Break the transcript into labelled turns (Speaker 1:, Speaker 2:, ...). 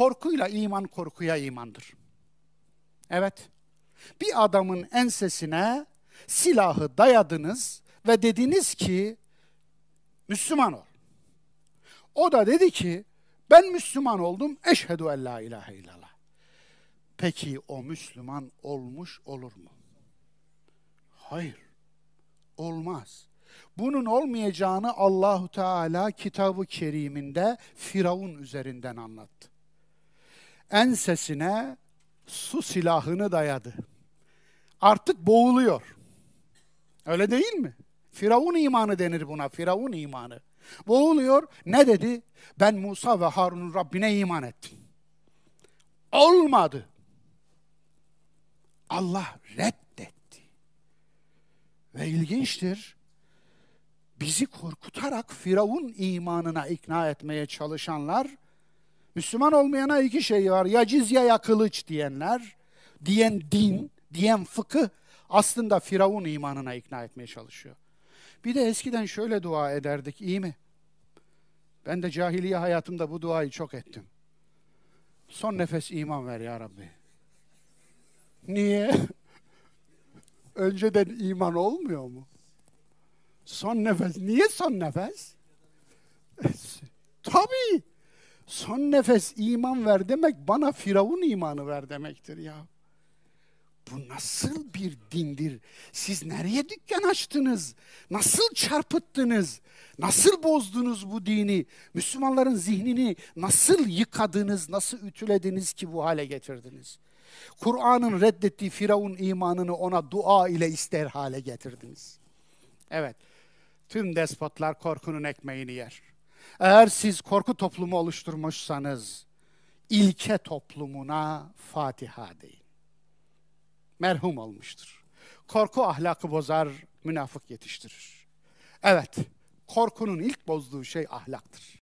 Speaker 1: korkuyla iman korkuya imandır. Evet. Bir adamın ensesine silahı dayadınız ve dediniz ki Müslüman ol. O da dedi ki ben Müslüman oldum. Eşhedü en la ilahe illallah. Peki o Müslüman olmuş olur mu? Hayır. Olmaz. Bunun olmayacağını Allahu Teala kitabı keriminde Firavun üzerinden anlattı ensesine su silahını dayadı. Artık boğuluyor. Öyle değil mi? Firavun imanı denir buna. Firavun imanı. Boğuluyor. Ne dedi? Ben Musa ve Harun'un Rabbine iman ettim. Olmadı. Allah reddetti. Ve ilginçtir. Bizi korkutarak Firavun imanına ikna etmeye çalışanlar Müslüman olmayana iki şey var. Ya cizye ya kılıç diyenler, diyen din, diyen fıkı aslında Firavun imanına ikna etmeye çalışıyor. Bir de eskiden şöyle dua ederdik, iyi mi? Ben de cahiliye hayatımda bu duayı çok ettim. Son nefes iman ver ya Rabbi. Niye? Önceden iman olmuyor mu? Son nefes. Niye son nefes? Tabii son nefes iman ver demek bana Firavun imanı ver demektir ya. Bu nasıl bir dindir? Siz nereye dükkan açtınız? Nasıl çarpıttınız? Nasıl bozdunuz bu dini? Müslümanların zihnini nasıl yıkadınız, nasıl ütülediniz ki bu hale getirdiniz? Kur'an'ın reddettiği Firavun imanını ona dua ile ister hale getirdiniz. Evet, tüm despotlar korkunun ekmeğini yer. Eğer siz korku toplumu oluşturmuşsanız ilke toplumuna Fatiha deyin. Merhum olmuştur. Korku ahlakı bozar, münafık yetiştirir. Evet, korkunun ilk bozduğu şey ahlaktır.